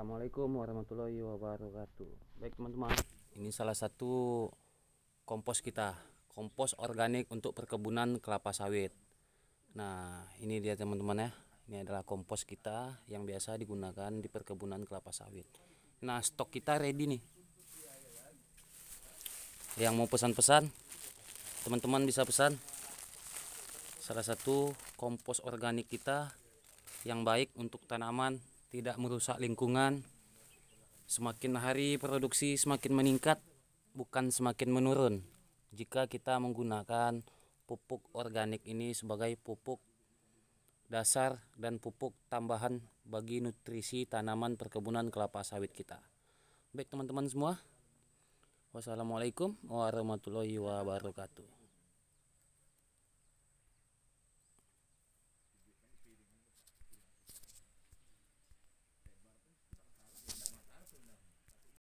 Assalamualaikum warahmatullahi wabarakatuh. Baik teman-teman, ini salah satu kompos kita, kompos organik untuk perkebunan kelapa sawit. Nah, ini dia teman-teman ya. Ini adalah kompos kita yang biasa digunakan di perkebunan kelapa sawit. Nah, stok kita ready nih. Yang mau pesan-pesan, teman-teman bisa pesan. Salah satu kompos organik kita yang baik untuk tanaman tidak merusak lingkungan. Semakin hari produksi semakin meningkat, bukan semakin menurun. Jika kita menggunakan pupuk organik ini sebagai pupuk dasar dan pupuk tambahan bagi nutrisi tanaman perkebunan kelapa sawit kita. Baik teman-teman semua, wassalamualaikum warahmatullahi wabarakatuh.